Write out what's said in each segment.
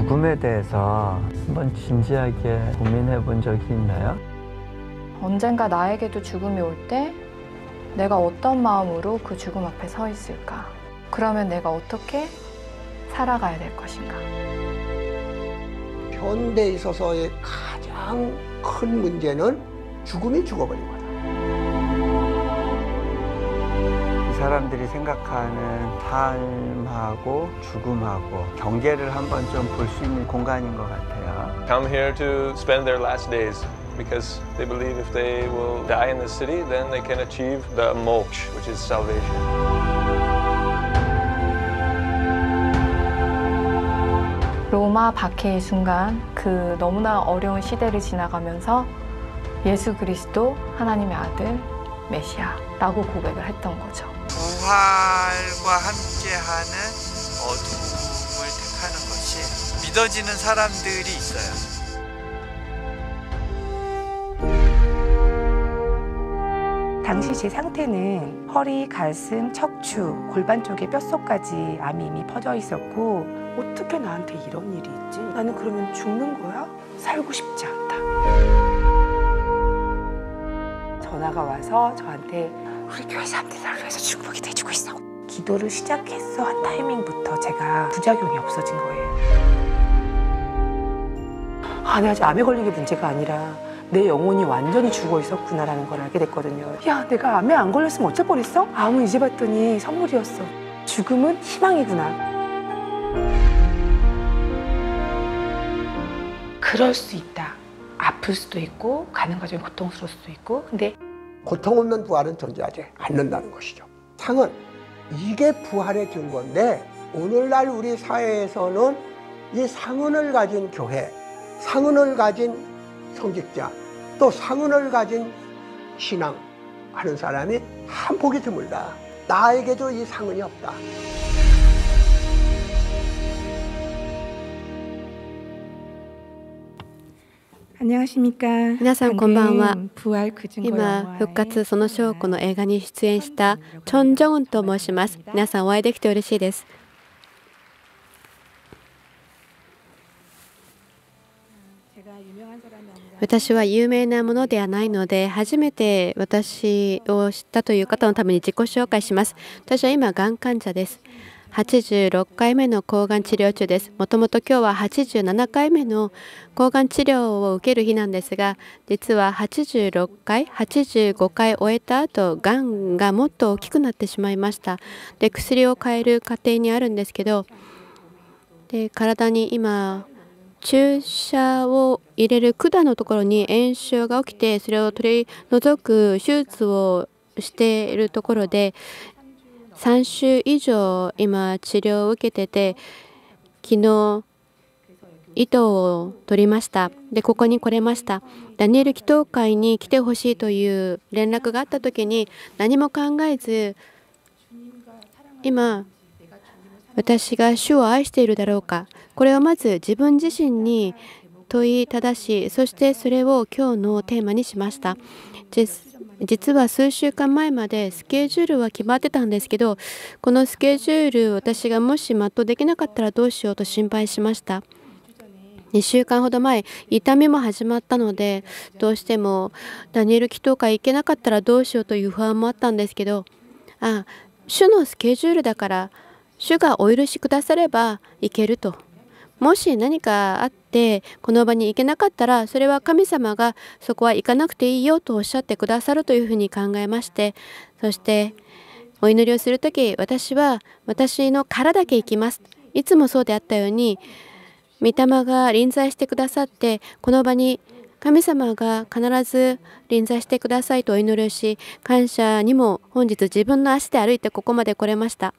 죽음에 대해서 한번 진지하게 고민해 본 적이 있나요? 언젠가 나에게도 죽음이 올 때 내가 어떤 마음으로 그 죽음 앞에 서 있을까? 그러면 내가 어떻게 살아가야 될 것인가? 현대에 있어서의 가장 큰 문제는 죽음이 죽어버린 거예요. 사람들이 생각하는 삶하고 죽음하고 경계를 한번 좀 볼 수 있는 공간인 것 같아요. Come here to spend their last days. Because they believe if they will die in the city, then they can achieve the moksha, which is salvation. 로마 박해의 순간 그 너무나 어려운 시대를 지나가면서 예수 그리스도 하나님의 아들 메시아라고 고백을 했던 거죠. 부활과 함께하는 어둠을 택하는 것이 믿어지는 사람들이 있어요. 당시 제 상태는 허리, 가슴, 척추, 골반 쪽에 뼛속까지 암이 이미 퍼져 있었고 어떻게 나한테 이런 일이 있지? 나는 그러면 죽는 거야? 살고 싶지 않다. 전화가 와서 저한테 우리 교회 사람들이 위해서 축복이 돼주고 있어. 기도를 시작했어 한 타이밍부터 제가 부작용이 없어진 거예요. 아, 내 아직 암에 걸린 게 문제가 아니라 내 영혼이 완전히 죽어 있었구나라는 걸 알게 됐거든요. 야, 내가 암에 안 걸렸으면 어쩔 뻔했어? 암은 이제 봤더니 선물이었어. 죽음은 희망이구나. 그럴 수 있다. 아플 수도 있고 가는 과정이 고통스러울 수도 있고 근데 고통 없는 부활은 존재하지 않는다는 것이죠. 상은 이게 부활의 증거인데 오늘날 우리 사회에서는 이 상은을 가진 교회, 상은을 가진 성직자, 또 상은을 가진 신앙 하는 사람이 한폭이 드물다. 나에게도 이 상은이 없다. 皆さんこんばんは今復活その証拠の映画に出演したチョン・ジョンと申します皆さんお会いできて嬉しいです私は有名なものではないので初めて私を知ったという方のために自己紹介します私は今がん患者です86回目の抗がん治療中ですもともと今日は87回目の抗がん治療を受ける日なんですが実は86回85回終えた後がんがもっと大きくなってしまいましたで薬を変える過程にあるんですけどで体に今注射を入れる管のところに炎症が起きてそれを取り除く手術をしているところで3週以上今治療を受けてて昨日糸を取りましたでここに来れましたダニエル祈祷会に来てほしいという連絡があった時に何も考えず今私が主を愛しているだろうかこれをまず自分自身に問いただしそしてそれを今日のテーマにしました実は数週間前までスケジュールは決まってたんですけどこのスケジュール私がもし全うできなかったらどうしようと心配しました2週間ほど前痛みも始まったのでどうしてもダニエル祈祷会行けなかったらどうしようという不安もあったんですけどあ主のスケジュールだから主がお許しくだされば行けるともし何かあってこの場に行けなかったらそれは神様がそこは行かなくていいよとおっしゃってくださるというふうに考えましてそしてお祈りをする時私は私の殻だけ行きますいつもそうであったように御霊が臨在してくださってこの場に神様が必ず臨在してくださいとお祈りをし感謝にも本日自分の足で歩いてここまで来れました。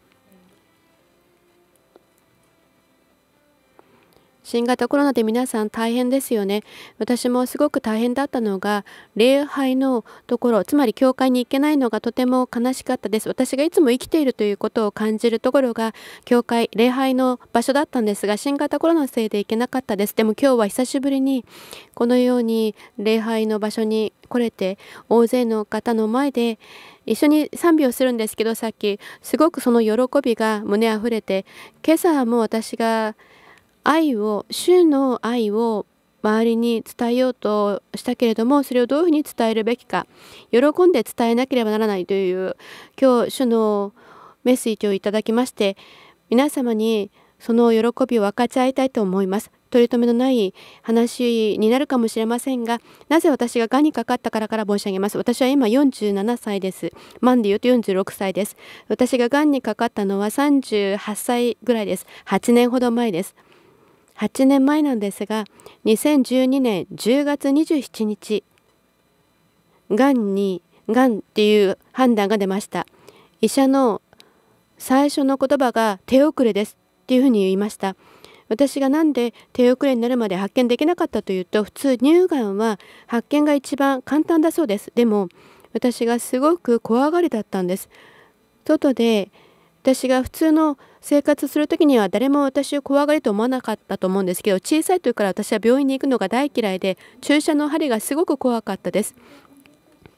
新型コロナで皆さん大変ですよね。私もすごく大変だったのが、礼拝のところ、つまり教会に行けないのがとても悲しかったです。私がいつも生きているということを感じるところが、教会、礼拝の場所だったんですが、新型コロナのせいで行けなかったです。でも今日は久しぶりに、このように礼拝の場所に来れて、大勢の方の前で、一緒に賛美をするんですけど、さっき、すごくその喜びが胸あふれて、今朝も私が、愛を主の愛を周りに伝えようとしたけれどもそれをどういうふうに伝えるべきか喜んで伝えなければならないという今日主のメッセージをいただきまして皆様にその喜びを分かち合いたいと思います。取り留めのない話になるかもしれませんがなぜ私ががんにかかったからから申し上げます私は今47歳ですマンで言うと46歳です私ががんにかかったのは38歳ぐらいです8年ほど前です8年前なんですが2012年10月27日がんにがんっていう判断が出ました医者の最初の言葉が手遅れですっていうふうに言いました私が何で手遅れになるまで発見できなかったというと普通乳がんは発見が一番簡単だそうですでも私がすごく怖がりだったんです外で私が普通の生活する時には誰も私を怖がると思わなかったと思うんですけど小さい時から私は病院に行くのが大嫌いで注射の針がすごく怖かったです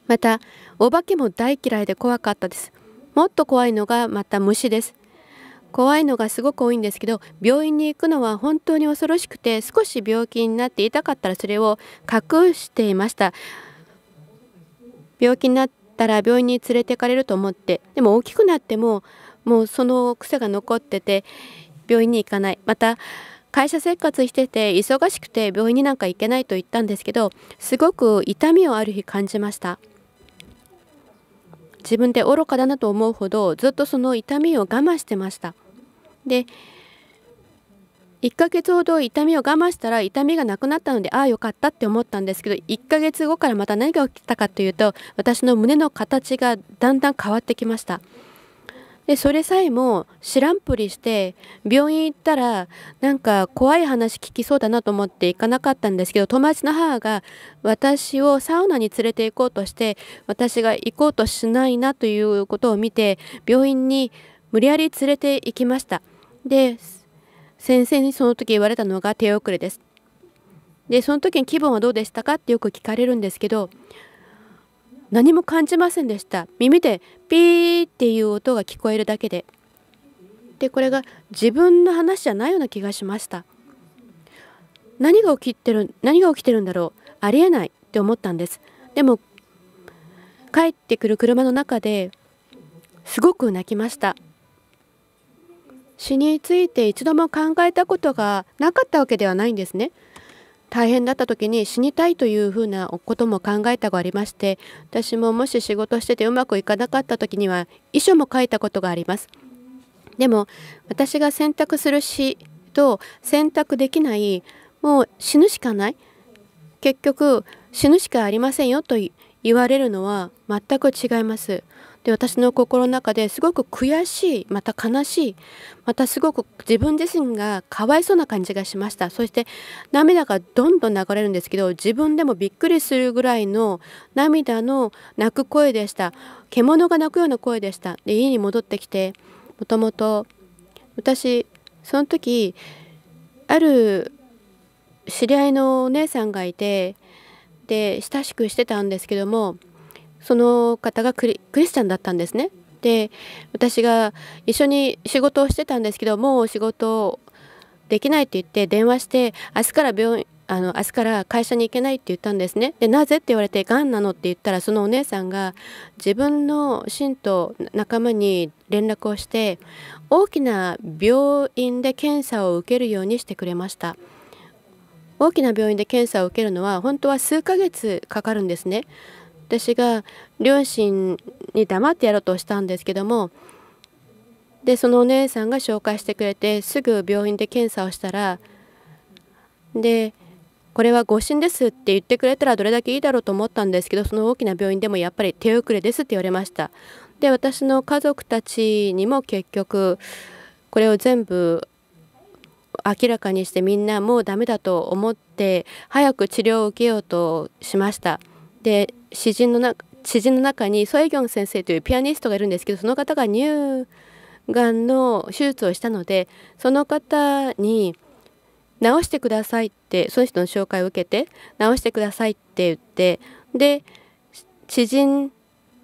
またお化けも大嫌いで怖かったですもっと怖いのがまた虫です怖いのがすごく多いんですけど病院に行くのは本当に恐ろしくて少し病気になって痛かったらそれを隠していました病気になったら病院に連れてかれると思ってでも大きくなってももうその癖が残ってて病院に行かないまた会社生活してて忙しくて病院になんか行けないと言ったんですけどすごく痛みをある日感じました自分で愚かだなと思うほどずっとその痛みを我慢してましたで1ヶ月ほど痛みを我慢したら痛みがなくなったのでああよかったって思ったんですけど1ヶ月後からまた何が起きたかというと私の胸の形がだんだん変わってきましたでそれさえも知らんぷりして病院行ったらなんか怖い話聞きそうだなと思って行かなかったんですけど友達の母が私をサウナに連れて行こうとして私が行こうとしないなということを見て病院に無理やり連れて行きましたで先生にその時言われたのが手遅れですでその時に気分はどうでしたかってよく聞かれるんですけど何も感じませんでした耳でピーっていう音が聞こえるだけででこれが自分の話じゃないような気がしました何が起きてる何が起きてるんだろうありえないって思ったんですでも帰ってくる車の中ですごく泣きました死について一度も考えたことがなかったわけではないんですね大変だった時に死にたいというふうなことも考えたがありまして私ももし仕事しててうまくいかなかった時には遺書も書いたことがありますでも私が選択する死と選択できないもう死ぬしかない結局死ぬしかありませんよと言われるのは全く違いますで私の心の中ですごく悔しいまた悲しいまたすごく自分自身がかわいそうな感じがしましたそして涙がどんどん流れるんですけど自分でもびっくりするぐらいの涙の泣く声でした獣が泣くような声でしたで家に戻ってきてもともと私その時ある知り合いのお姉さんがいてで親しくしてたんですけどもその方がクリスチャンだったんですね。で私が一緒に仕事をしてたんですけどもう仕事できないって言って電話して明日から病院あの明日から会社に行けないって言ったんですね。でなぜって言われてがんなのって言ったらそのお姉さんが自分の信徒仲間に連絡をして大きな病院で検査を受けるようにしてくれました。大きな病院で検査を受けるのは本当は数ヶ月かかるんですね。私が両親に黙ってやろうとしたんですけどもでそのお姉さんが紹介してくれてすぐ病院で検査をしたらでこれは誤診ですって言ってくれたらどれだけいいだろうと思ったんですけどその大きな病院でもやっぱり手遅れですって言われましたで私の家族たちにも結局これを全部明らかにしてみんなもうダメだと思って早く治療を受けようとしましたで詩人のな詩人の中にソエギョン先生というピアニストがいるんですけどその方が乳がんの手術をしたのでその方に治してくださいってその人の紹介を受けて治してくださいって言ってで知人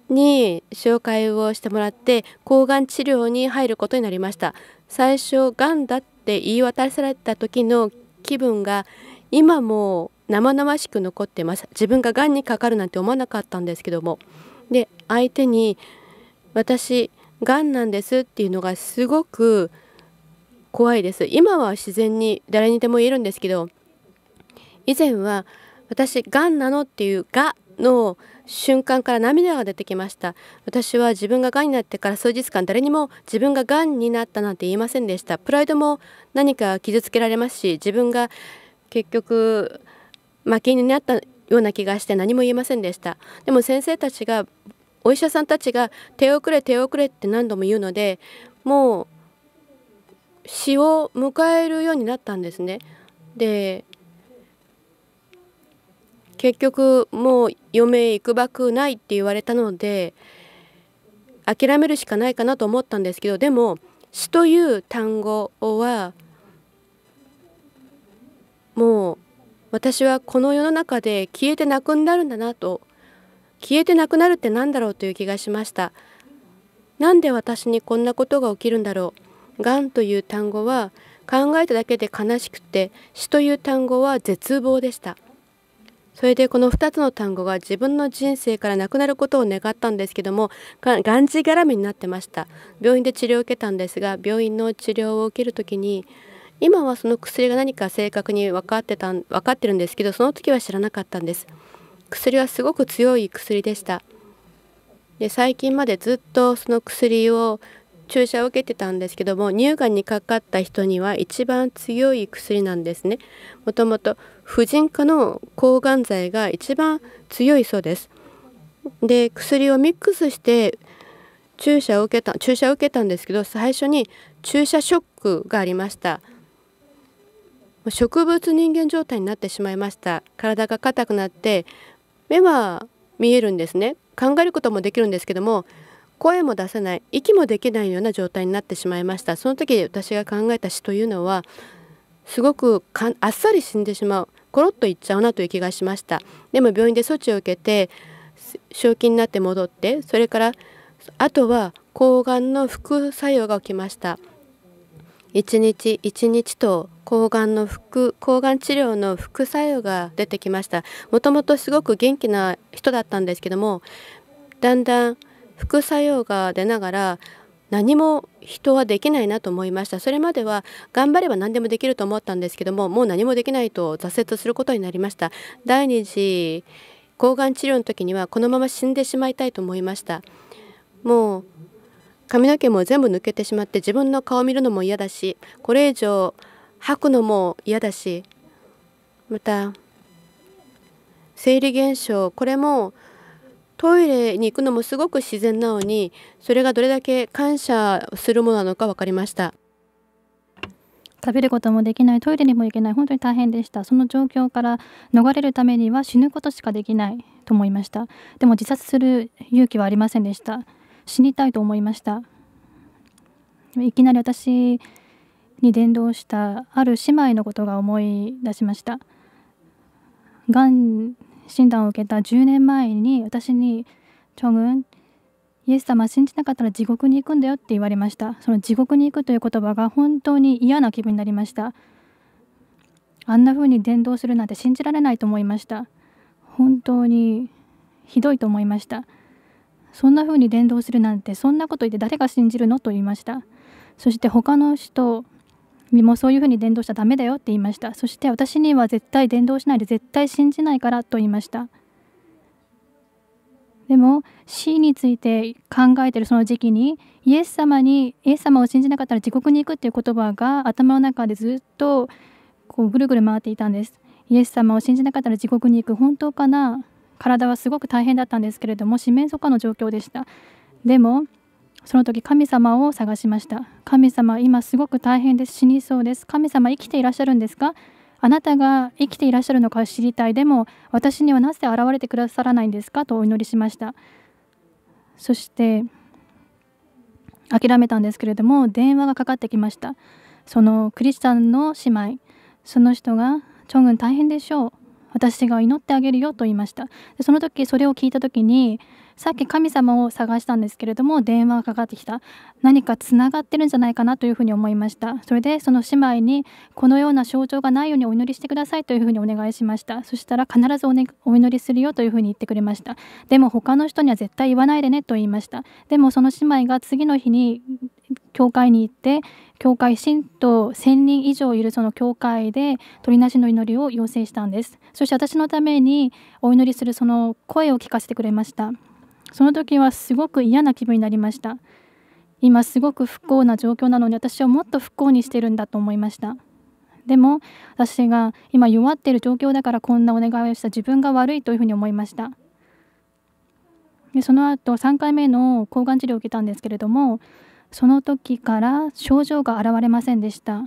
に紹介をしてもらって抗がん治療に入ることになりました最初がんだって言い渡された時の気分が今も生々しく残ってます自分ががんにかかるなんて思わなかったんですけどもで相手に「私がんなんです」っていうのがすごく怖いです今は自然に誰にでも言えるんですけど以前は私がんなのっていう「が」の瞬間から涙が出てきました私は自分ががんになってから数日間誰にも自分ががんになったなんて言いませんでしたプライドも何か傷つけられますし自分が結局負けになったような気がして何も言えませんでしたでも先生たちがお医者さんたちが手遅れ手遅れって何度も言うのでもう死を迎えるようになったんですねで結局もう余命いくばくないって言われたので諦めるしかないかなと思ったんですけどでも死という単語はもう私はこの世の中で消えてなくなるんだなと消えてなくなるって何だろうという気がしましたなんで私にこんなことが起きるんだろうがんという単語は考えただけで悲しくて死という単語は絶望でしたそれでこの2つの単語が自分の人生からなくなることを願ったんですけどもがんじがらみになってました病院で治療を受けたんですが病院の治療を受ける時に今はその薬が何か正確に分かってたん分かってるんですけどその時は知らなかったんです薬はすごく強い薬でしたで最近までずっとその薬を注射を受けてたんですけども乳がんにかかった人には一番強い薬なんですねもともと婦人科の抗がん剤が一番強いそうですで薬をミックスして注射を受けた注射を受けたんですけど最初に注射ショックがありました植物人間状態になってしまいました体が硬くなって目は見えるんですね考えることもできるんですけども声も出せない息もできないような状態になってしまいましたその時私が考えた死というのはすごくあっさり死んでしまうコロッといっちゃうなという気がしましたでも病院で措置を受けて正気になって戻ってそれからあとは抗がんの副作用が起きました一日一日と抗がんの副抗がん治療の副作用が出てきましたもともとすごく元気な人だったんですけどもだんだん副作用が出ながら何も人はできないなと思いましたそれまでは頑張れば何でもできると思ったんですけどももう何もできないと挫折することになりました第2次抗がん治療の時にはこのまま死んでしまいたいと思いましたもう髪の毛も全部抜けてしまって自分の顔を見るのも嫌だしこれ以上吐くのも嫌だしまた生理現象これもトイレに行くのもすごく自然なのにそれがどれだけ感謝するものなのか分かりました食べることもできないトイレにも行けない本当に大変でしたその状況から逃れるためには死ぬことしかできないと思いましたでも自殺する勇気はありませんでした死にたいと思いましたいきなり私に伝道したある姉妹のことが思い出しましたがん診断を受けた10年前に私に「チョグンイエス様信じなかったら地獄に行くんだよ」って言われましたその地獄に行くという言葉が本当に嫌な気分になりましたあんな風に伝道するなんて信じられないと思いました本当にひどいと思いましたそんな風に伝道するなんてそんなこと言って誰が信じるのと言いましたそして他の人にもそういう風に伝道しちゃダメだよって言いましたそして私には絶対伝道しないで絶対信じないからと言いましたでも死について考えてるその時期にイエス様にイエス様を信じなかったら地獄に行くっていう言葉が頭の中でずっとこうぐるぐる回っていたんですイエス様を信じなかったら地獄に行く本当かな体はすごく大変だったんですけれども四面楚歌の状況でしたでもその時神様を探しました神様今すごく大変です死にそうです神様生きていらっしゃるんですかあなたが生きていらっしゃるのか知りたいでも私にはなぜ現れてくださらないんですかとお祈りしましたそして諦めたんですけれども電話がかかってきましたそのクリスチャンの姉妹その人が「チョングン大変でしょう私が祈ってあげるよと言いましたでその時それを聞いた時にさっき神様を探したんですけれども電話がかかってきた何かつながってるんじゃないかなというふうに思いましたそれでその姉妹にこのような象徴がないようにお祈りしてくださいというふうにお願いしましたそしたら必ずお,、ね、お祈りするよというふうに言ってくれましたでも他の人には絶対言わないでねと言いましたでもその姉妹が次の日に教会に行って教会信徒1000人以上いるその教会で鳥なしの祈りを要請したんですそして私のためにお祈りするその声を聞かせてくれましたその時はすごく嫌な気分になりました今すごく不幸な状況なのに私はもっと不幸にしてるんだと思いましたでも私が今弱っている状況だからこんなお願いをした自分が悪いというふうに思いましたでその後3回目の抗がん治療を受けたんですけれどもその時から症状が現れませんでした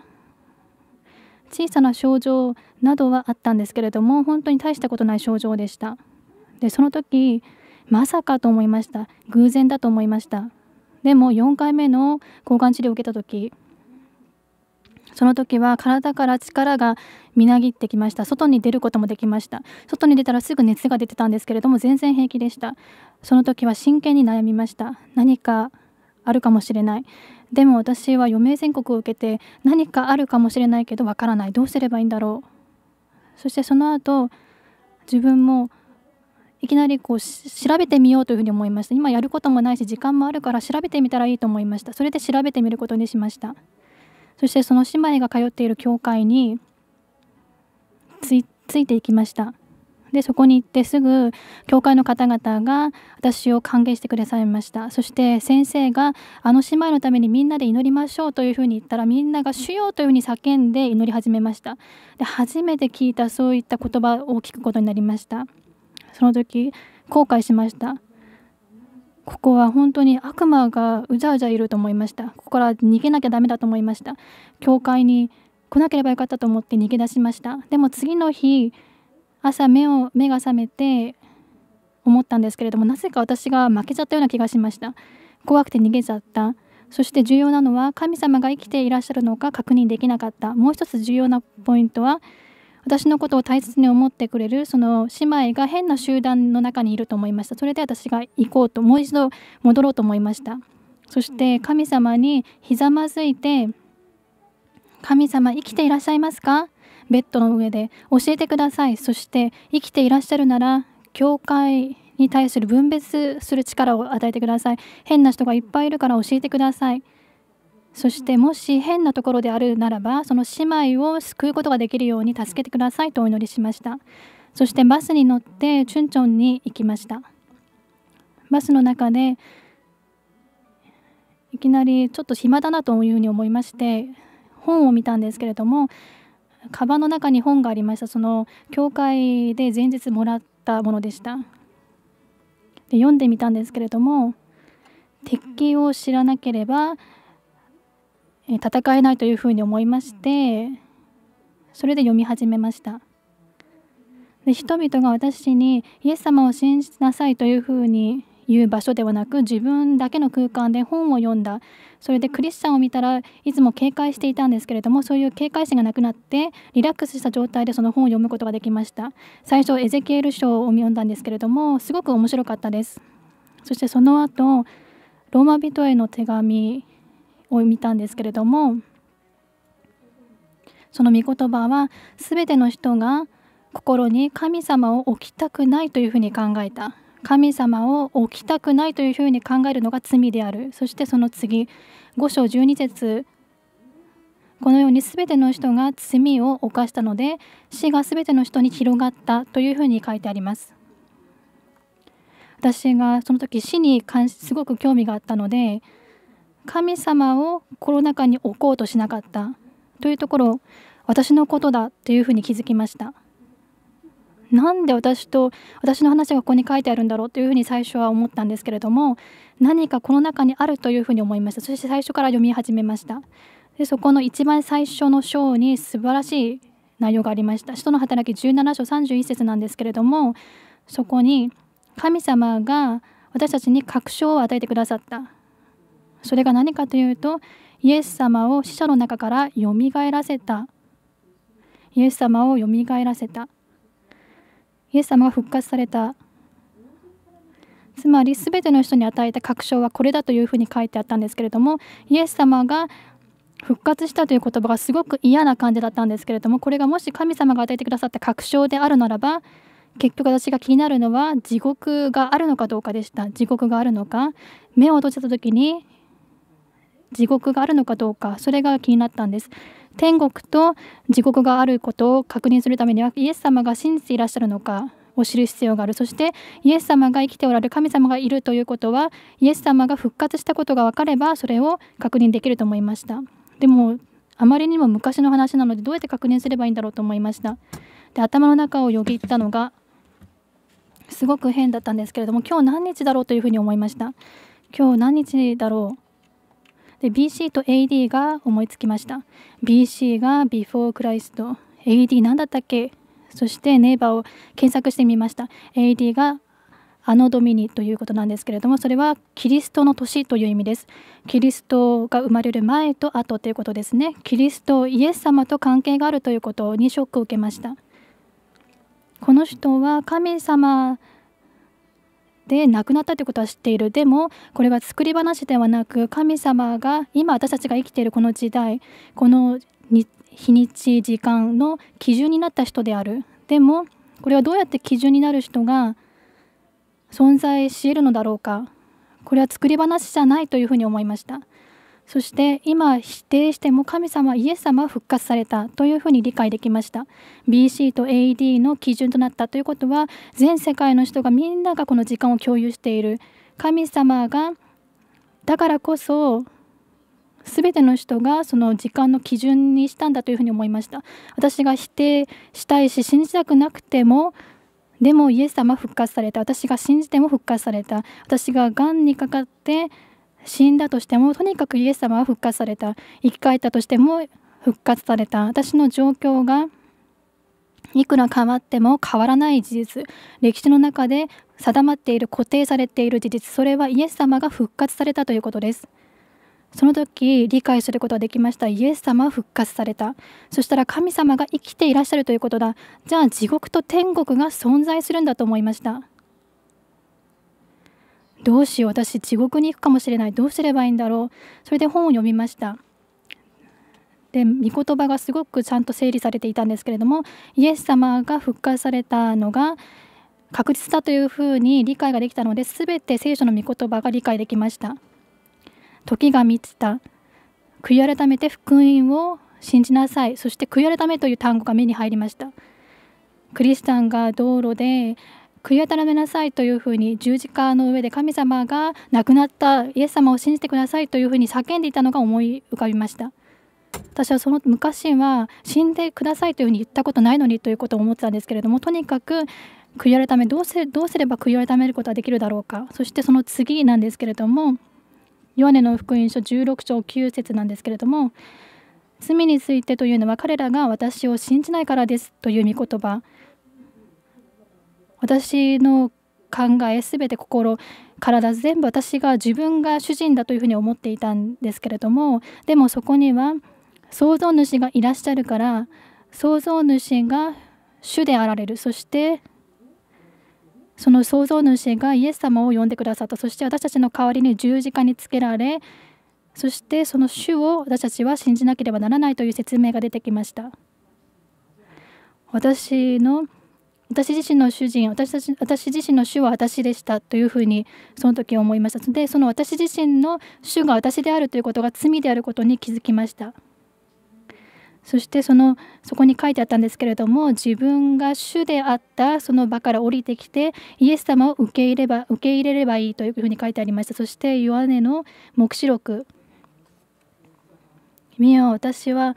小さな症状などはあったんですけれども本当に大したことない症状でしたでその時まさかと思いました偶然だと思いましたでも4回目の抗がん治療を受けた時その時は体から力がみなぎってきました外に出ることもできました外に出たらすぐ熱が出てたんですけれども全然平気でしたその時は真剣に悩みました何かあるかもしれないでも私は余命宣告を受けて何かあるかもしれないけどわからないどうすればいいんだろうそしてその後自分もいきなりこう調べてみようというふうに思いました今やることもないし時間もあるから調べてみたらいいと思いましたそれで調べてみることにしましたそしてその姉妹が通っている教会についていきましたでそこに行ってすぐ教会の方々が私を歓迎してくださいましたそして先生があの姉妹のためにみんなで祈りましょうというふうに言ったらみんなが「主よ」というふうに叫んで祈り始めましたで初めて聞いたそういった言葉を聞くことになりましたその時後悔しましたここは本当に悪魔がうじゃうじゃいると思いましたここから逃げなきゃダメだと思いました教会に来なければよかったと思って逃げ出しましたでも次の日朝目を目が覚めて思ったんですけれどもなぜか私が負けちゃったような気がしました怖くて逃げちゃったそして重要なのは神様が生きていらっしゃるのか確認できなかったもう一つ重要なポイントは私のことを大切に思ってくれるその姉妹が変な集団の中にいると思いましたそれで私が行こうともう一度戻ろうと思いましたそして神様にひざまずいて「神様生きていらっしゃいますか?」ベッドの上で「教えてください」そして「生きていらっしゃるなら教会に対する分別する力を与えてください」「変な人がいっぱいいるから教えてください」そしてもし変なところであるならばその姉妹を救うことができるように助けてくださいとお祈りしましたそしてバスに乗ってチュンチョンに行きましたバスの中でいきなりちょっと暇だなというふうに思いまして本を見たんですけれどもカバンの中に本がありましたその教会で前日もらったものでしたで読んでみたんですけれども敵を知らなければえ戦えないというふうに思いましてそれで読み始めましたで人々が私にイエス様を信じなさいというふうに言う場所ではなく自分だけの空間で本を読んだそれでクリスチャンを見たらいつも警戒していたんですけれどもそういう警戒心がなくなってリラックスした状態でその本を読むことができました最初エゼキエル書を読んだんですけれどもすごく面白かったですそしてその後ローマ人への手紙を見たんですけれどもその御言葉は全ての人が心に神様を置きたくないというふうに考えた神様を置きたくないというふうに考えるのが罪であるそしてその次5章12節このように全ての人が罪を犯したので死が全ての人に広がったというふうに書いてあります私がその時死に関しすごく興味があったので神様をこの中に置こうとしなかったというところ私のことだというふうに気づきましたなんで私と私の話がここに書いてあるんだろうというふうに最初は思ったんですけれども何かこの中にあるというふうに思いましたそして最初から読み始めましたでそこの一番最初の章に素晴らしい内容がありました使徒の働き17章31節なんですけれどもそこに神様が私たちに確証を与えてくださったそれが何かというとイエス様を死者の中からよみがえらせたイエス様をよみがえらせたイエス様が復活されたつまり全ての人に与えた確証はこれだというふうに書いてあったんですけれどもイエス様が復活したという言葉がすごく嫌な感じだったんですけれどもこれがもし神様が与えてくださった確証であるならば結局私が気になるのは地獄があるのかどうかでした地獄があるのか目を閉じた時に地獄があるのかどうかそれが気になったんです天国と地獄があることを確認するためにはイエス様が信じていらっしゃるのかを知る必要があるそしてイエス様が生きておられる神様がいるということはイエス様が復活したことが分かればそれを確認できると思いましたでもあまりにも昔の話なのでどうやって確認すればいいんだろうと思いましたで頭の中をよぎったのがすごく変だったんですけれども今日何日だろうというふうに思いました今日何日だろうで BC と AD が思いつきました BC が Before Christ AD 何だったっけそしてネイバーを検索してみました AD がアノドミニということなんですけれどもそれはキリストの年という意味ですキリストが生まれる前と後ということですねキリストイエス様と関係があるということにショックを受けましたこの人は神様で亡くなったということは知っているでもこれは作り話ではなく神様が今私たちが生きているこの時代この日にち時間の基準になった人であるでもこれはどうやって基準になる人が存在し得るのだろうかこれは作り話じゃないというふうに思いました。そして今否定しても神様イエス様は復活されたというふうに理解できました BC と AD の基準となったということは全世界の人がみんながこの時間を共有している神様がだからこそ全ての人がその時間の基準にしたんだというふうに思いました私が否定したいし信じたくなくてもでもイエス様復活された私が信じても復活された私ががんにかかって死んだとしてもとにかくイエス様は復活された生き返ったとしても復活された私の状況がいくら変わっても変わらない事実歴史の中で定まっている固定されている事実それはイエス様が復活されたということですその時理解することができましたイエス様は復活されたそしたら神様が生きていらっしゃるということだじゃあ地獄と天国が存在するんだと思いましたどうしよう私地獄に行くかもしれないどうすればいいんだろうそれで本を読みましたで御言葉がすごくちゃんと整理されていたんですけれどもイエス様が復活されたのが確実だというふうに理解ができたので全て聖書の御言葉が理解できました時が満ちた悔い改めて福音を信じなさいそして悔い改めという単語が目に入りましたクリスチャンが道路で悔い改めなさいというふうに十字架の上で神様が亡くなったイエス様を信じてくださいというふうに叫んでいたのが思い浮かびました私はその昔は死んでくださいというふうに言ったことないのにということを思ってたんですけれどもとにかく悔い改めどうせどうすれば悔い改めることはできるだろうかそしてその次なんですけれどもヨハネの福音書16章9節なんですけれども罪についてというのは彼らが私を信じないからですという御言葉私の考え全て心体全部私が自分が主人だというふうに思っていたんですけれどもでもそこには創造主がいらっしゃるから創造主が主であられるそしてその創造主がイエス様を呼んでくださったそして私たちの代わりに十字架につけられそしてその主を私たちは信じなければならないという説明が出てきました私の私自身の主人私たち私自身の主は私でしたというふうにその時思いましたでその私自身の主が私であるということが罪であることに気づきましたそしてそのそこに書いてあったんですけれども自分が主であったその場から降りてきてイエス様を受け入れば受け入れればいいというふうに書いてありましたそしてヨハネの黙示録「見よ私は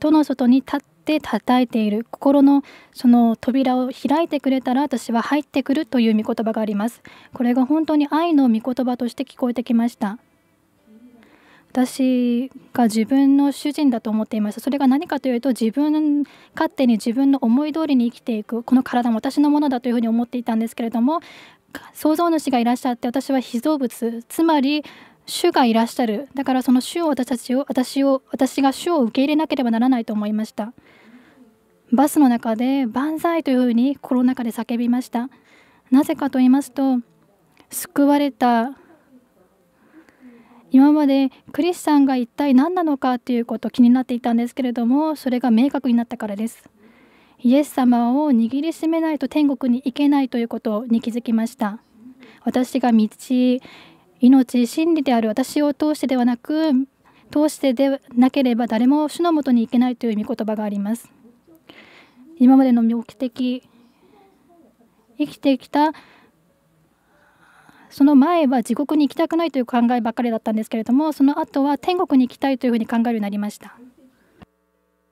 戸の外に立っって叩いている心のその扉を開いてくれたら私は入ってくるという御言葉がありますこれが本当に愛の御言葉として聞こえてきました私が自分の主人だと思っていましたそれが何かというと自分勝手に自分の思い通りに生きていくこの体も私のものだというふうに思っていたんですけれども創造主がいらっしゃって私は被造物つまり主がいらっしゃるだからその主を私たちを私を私が主を受け入れなければならないと思いましたバスの中で「万歳」というふうにコロナ禍で叫びましたなぜかと言いますと救われた今までクリスさんが一体何なのかということ気になっていたんですけれどもそれが明確になったからですイエス様を握りしめないと天国に行けないということに気づきました私が道命真理である私を通してではなく通してでなければ誰も主のもとに行けないという御言葉があります今までの目的生きてきたその前は地獄に行きたくないという考えばかりだったんですけれどもその後は天国に行きたいというふうに考えるようになりました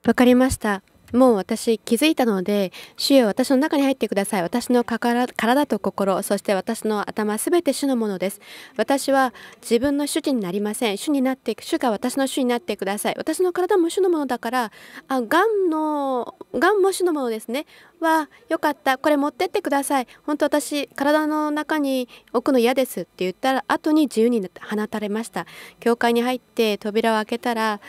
わかりましたもう私気づいたので主よ私の中に入ってください私の体と心そして私の頭すべて主のものです私は自分の主人になりません主になって主が私の主になってください私の体も主のものだからあがんのがんも主のものですねはよかったこれ持ってってください本当私体の中に置くの嫌ですって言ったら後に自由に放たれました教会に入って扉を開けたら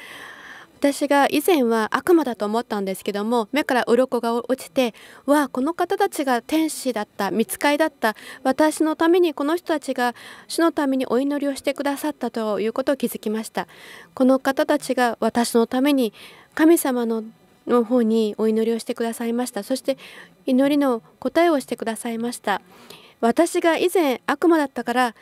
私が以前は悪魔だと思ったんですけども目から鱗が落ちてわあこの方たちが天使だった見つかりだった私のためにこの人たちが主のためにお祈りをしてくださったということを気づきましたこの方たちが私のために神様のの方にお祈りをしてくださいましたそして祈りの答えをしてくださいました私が以前悪魔だったから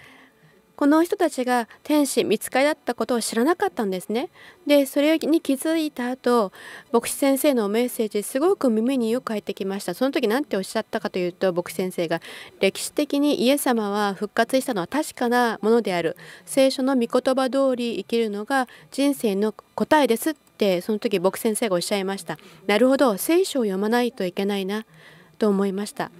この人たちが天使見つかりだったことを知らなかったんですね。でそれに気づいた後牧師先生のメッセージすごく耳によく入ってきましたその時何ておっしゃったかというと牧師先生が歴史的にイエス様は復活したのは確かなものである聖書の御言葉通り生きるのが人生の答えですってその時牧師先生がおっしゃいましたなるほど聖書を読まないといけないなと思いました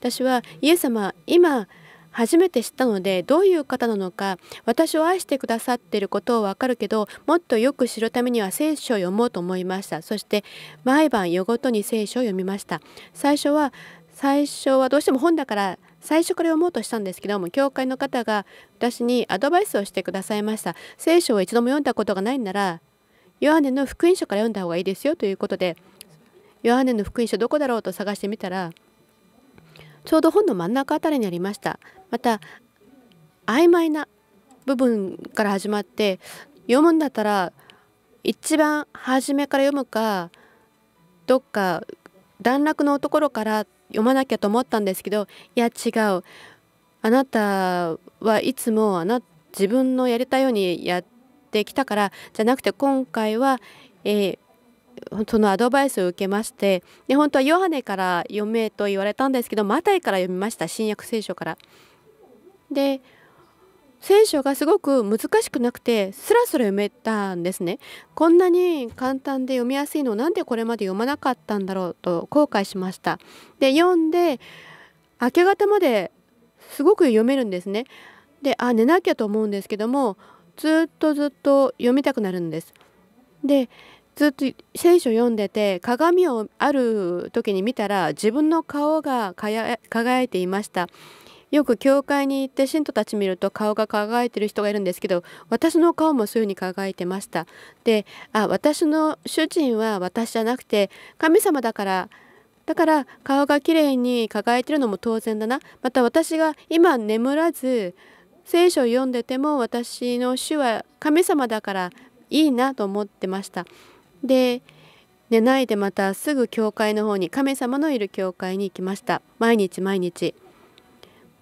私はイエス様今初めて知ったのでどういう方なのか私を愛してくださっていることをわかるけどもっとよく知るためには聖書を読もうと思いましたそして毎晩夜ごとに聖書を読みました最初は最初はどうしても本だから最初から読もうとしたんですけども教会の方が私にアドバイスをしてくださいました聖書を一度も読んだことがないならヨハネの福音書から読んだ方がいいですよということでヨハネの福音書どこだろうと探してみたらちょうど本の真ん中あたりにありましたまた曖昧な部分から始まって読むんだったら一番初めから読むかどっか段落のところから読まなきゃと思ったんですけどいや違うあなたはいつもあな自分のやりたいようにやってきたからじゃなくて今回は、えー、そのアドバイスを受けましてで本当はヨハネから読めと言われたんですけどマタイから読みました新約聖書から。で聖書がすごく難しくなくてスラスラ読めたんですねこんなに簡単で読みやすいのなんでこれまで読まなかったんだろうと後悔しましたで読んで明け方まですごく読めるんですねであ寝なきゃと思うんですけどもずっとずっと読みたくなるんですでずっと聖書読んでて鏡をある時に見たら自分の顔が輝いていましたよく教会に行って信徒たち見ると顔が輝いてる人がいるんですけど私の顔もそういうふうに輝いてましたであ私の主人は私じゃなくて神様だからだから顔がきれいに輝いてるのも当然だなまた私が今眠らず聖書を読んでても私の主は神様だからいいなと思ってましたで寝ないでまたすぐ教会の方に神様のいる教会に行きました毎日毎日。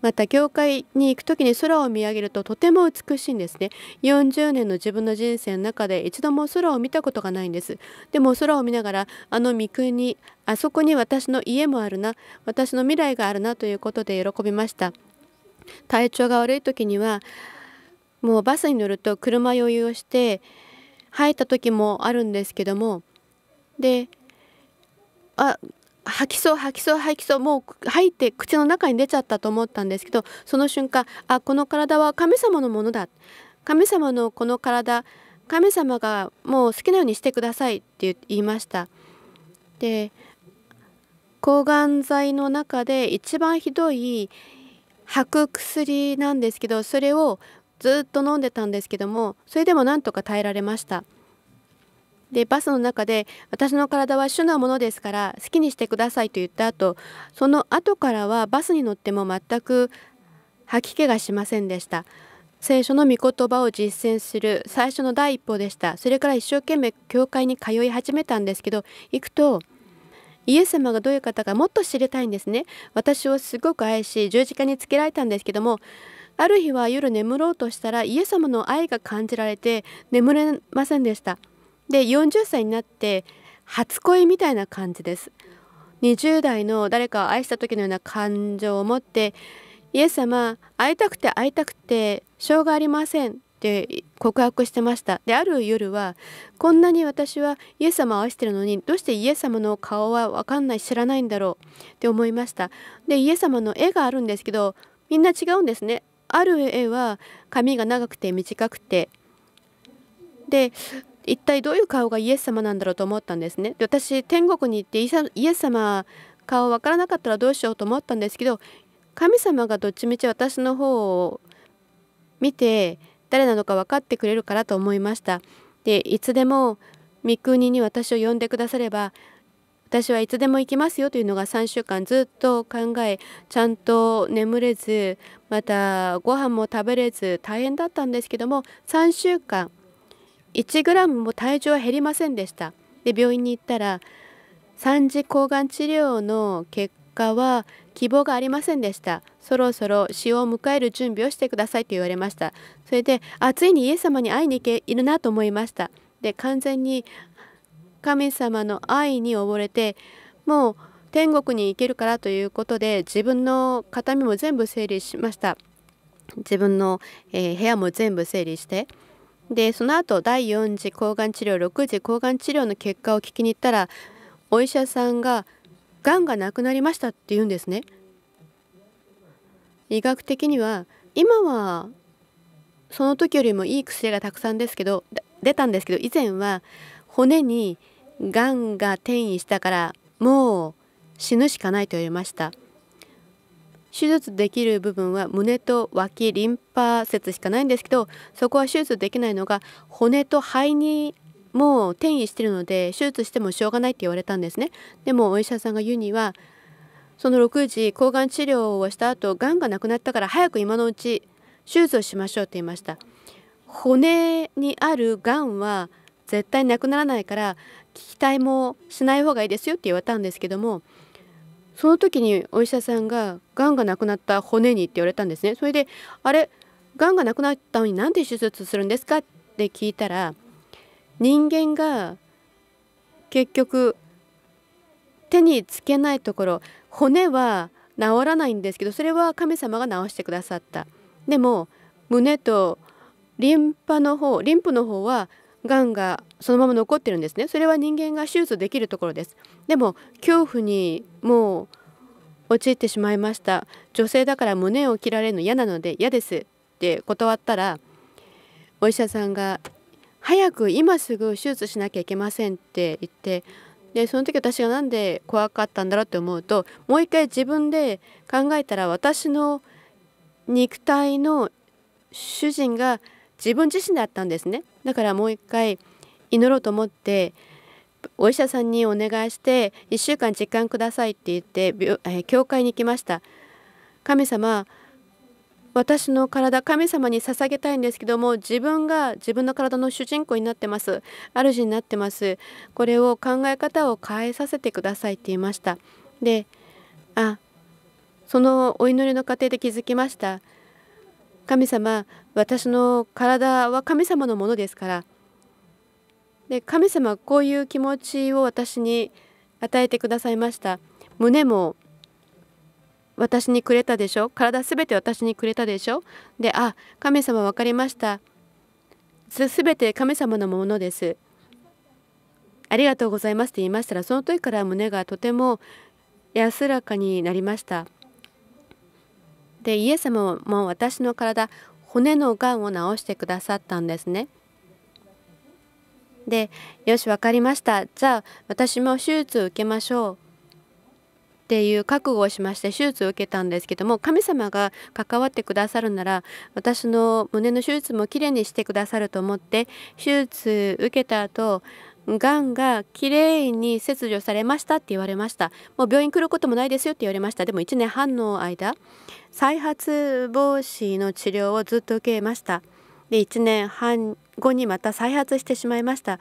また教会に行く時に空を見上げるととても美しいんですね40年の自分の人生の中で一度も空を見たことがないんですでも空を見ながらあの御国あそこに私の家もあるな私の未来があるなということで喜びました体調が悪い時にはもうバスに乗ると車余裕をして入った時もあるんですけどもであ吐きそう吐きそう吐きそうもう吐いて口の中に出ちゃったと思ったんですけどその瞬間あこの体は神様のものだ神様のこの体神様がもう好きなようにしてくださいって言いましたで抗がん剤の中で一番ひどい吐く薬なんですけどそれをずっと飲んでたんですけどもそれでもなんとか耐えられました。でバスの中で「私の体は主なものですから好きにしてください」と言った後その後からはバスに乗っても全く吐き気がしませんでした聖書の御言葉を実践する最初の第一歩でしたそれから一生懸命教会に通い始めたんですけど行くとイエス様がどういう方かもっと知りたいんですね私をすごく愛し十字架につけられたんですけどもある日は夜眠ろうとしたらイエス様の愛が感じられて眠れませんでしたで40歳になって初恋みたいな感じです20代の誰かを愛した時のような感情を持ってイエス様会いたくて会いたくてしょうがありませんって告白してましたである夜はこんなに私はイエス様を愛してるのにどうしてイエス様の顔は分かんない知らないんだろうって思いましたでイエス様の絵があるんですけどみんな違うんですねある絵は髪が長くて短くてで一体どういう顔がイエス様なんだろうと思ったんですね。で私天国に行ってイエス様顔分からなかったらどうしようと思ったんですけど神様がどっちみち私の方を見て誰なのか分かってくれるからと思いました。でいつでも御国に私を呼んでくだされば私はいつでも行きますよというのが3週間ずっと考えちゃんと眠れずまたご飯も食べれず大変だったんですけども3週間 1g も体重は減りませんでしたで病院に行ったら3次抗がん治療の結果は希望がありませんでしたそろそろ死を迎える準備をしてくださいと言われましたそれであついにイエス様に会いに行けいるなと思いましたで完全に神様の愛に溺れてもう天国に行けるからということで自分の形見も全部整理しました自分の、えー、部屋も全部整理してでその後第4次抗がん治療6次抗がん治療の結果を聞きに行ったらお医者さんが「がんがなくなりました」って言うんですね。医学的には今はその時よりもいい薬がたくさんですけど出たんですけど以前は骨にがんが転移したからもう死ぬしかないと言われました。手術できる部分は胸と脇リンパ節しかないんですけどそこは手術できないのが骨と肺にもう転移してるので手術してもしょうがないって言われたんですねでもお医者さんが言うにはその6時抗がん治療をした後がんがなくなったから早く今のうち手術をしましょうって言いました骨にあるがんは絶対なくならないから期待もしない方がいいですよって言われたんですけどもその時にお医者さんが「がんがなくなった骨に」って言われたんですねそれで「あれがんがなくなったのになんで手術するんですか?」って聞いたら人間が結局手につけないところ骨は治らないんですけどそれは神様が治してくださった。でも胸とリンパの方リンプの方はがんがそのまま残ってるんですねそれは人間が手術できるところですでも恐怖にもう陥ってしまいました女性だから胸を切られるの嫌なので嫌ですって断ったらお医者さんが「早く今すぐ手術しなきゃいけません」って言ってでその時私が何で怖かったんだろうって思うともう一回自分で考えたら私の肉体の主人が自分自身だったんですね。だからもう一回祈ろうと思ってお医者さんにお願いして1週間時間くださいって言って、え教会に来ました神様私の体神様に捧げたいんですけども自分が自分の体の主人公になってます主になってますこれを考え方を変えさせてくださいって言いましたであそのお祈りの過程で気づきました神様私の体は神様のものですからで神様はこういう気持ちを私に与えてくださいました胸も私にくれたでしょ体すべて私にくれたでしょであ神様分かりましたすべて神様のものですありがとうございますって言いましたらその時から胸がとても安らかになりましたでイエス様も私の体骨のがんを治してくださったんですね。でよし分かりましたじゃあ私も手術を受けましょうっていう覚悟をしまして手術を受けたんですけども神様が関わってくださるなら私の胸の手術もきれいにしてくださると思って手術受けた後がんがきれいに切除されましたって言われましたもう病院来ることもないですよって言われましたでも1年半の間再発防止の治療をずっと受けましたで1年半後にまた再発してしまいました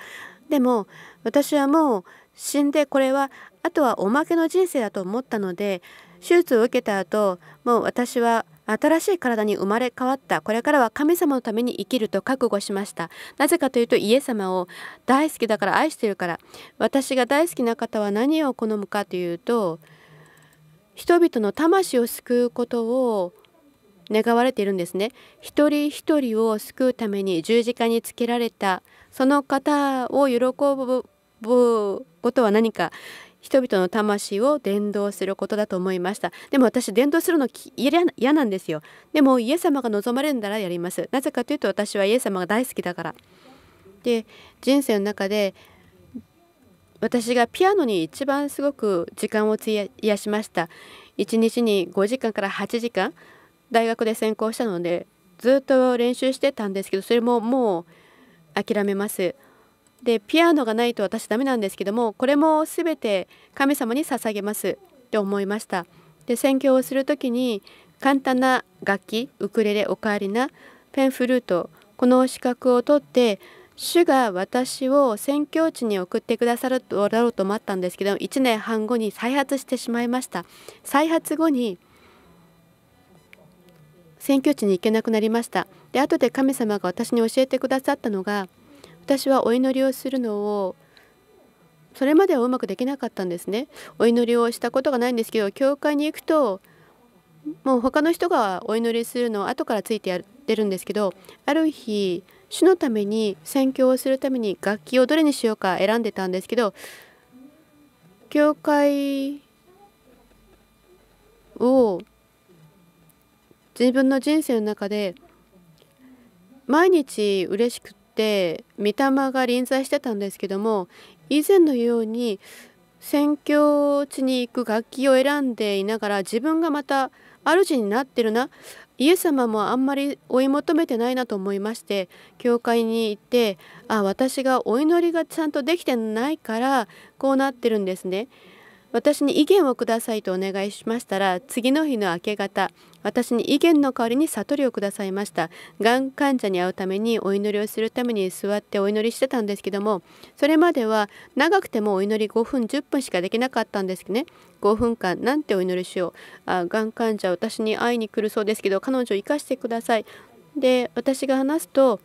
でも私はもう死んでこれはあとはおまけの人生だと思ったので手術を受けた後もう私は新しい体に生まれ変わったこれからは神様のために生きると覚悟しましたなぜかというとイエス様を大好きだから愛してるから私が大好きな方は何を好むかというと人々の魂を救うことを願われているんですね一人一人を救うために十字架につけられたその方を喜ぶことは何か人々の魂を伝道することだと思いましたでも私伝道するの嫌なんですよでもイエス様が望まれるならやりますなぜかというと私はイエス様が大好きだからで人生の中で私がピアノに一番すごく時間を費やしました1日に5時間から8時間大学で専攻したのでずっと練習してたんですけどそれももう諦めますでピアノがないと私ダメなんですけどもこれも全て神様に捧げますって思いましたで宣教をする時に簡単な楽器ウクレレオカリナペンフルートこの資格を取って主が私を宣教地に送ってくださるだろうと思ったんですけど1年半後に再発してしまいました再発後に宣教地に行けなくなりましたで後で神様が私に教えてくださったのが「私はお祈りをするのをそれまではうまくできなかったんですねお祈りをしたことがないんですけど教会に行くともう他の人がお祈りするのを後からついてやってるんですけどある日主のために宣教をするために楽器をどれにしようか選んでたんですけど教会を自分の人生の中で毎日嬉しくて御霊が臨在してたんですけども以前のように宣教地に行く楽器を選んでいながら自分がまた主になってるなイエス様もあんまり追い求めてないなと思いまして教会に行ってあ私がお祈りがちゃんとできてないからこうなってるんですね。私に意見をくださいとお願いしましたら次の日の明け方私に意見の代わりに悟りをくださいましたがん患者に会うためにお祈りをするために座ってお祈りしてたんですけどもそれまでは長くてもお祈り5分10分しかできなかったんですね5分間なんてお祈りしようあがん患者私に会いに来るそうですけど彼女を生かしてくださいで私が話すと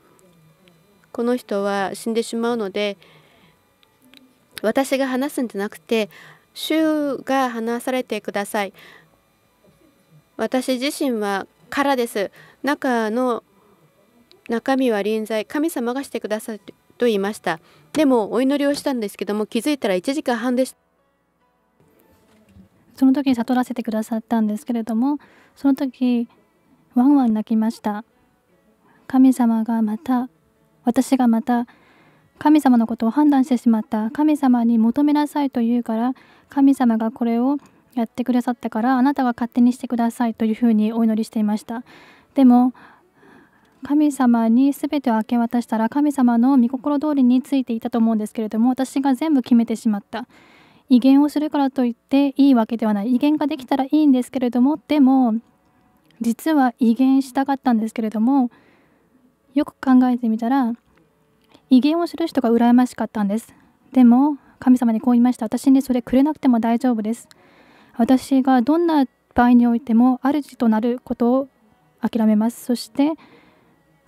この人は死んでしまうので私が話すんじゃなくて主が話されてください私自身は空です中の中身は臨在神様がしてくださると言いましたでもお祈りをしたんですけども気づいたら1時間半でしたその時に悟らせてくださったんですけれどもその時ワンワン泣きました神様がまた私がまた神様のことを判断してしまった神様に求めなさいと言うから神様がこれをやってくださったからあなたが勝手にしてくださいというふうにお祈りしていましたでも神様に全てを明け渡したら神様の御心通りについていたと思うんですけれども私が全部決めてしまった威厳をするからといっていいわけではない威厳ができたらいいんですけれどもでも実は威厳したかったんですけれどもよく考えてみたら威厳をする人が羨ましかったんですでも神様にこう言いました私にそれくれなくても大丈夫です私がどんな場合においても主となることを諦めますそして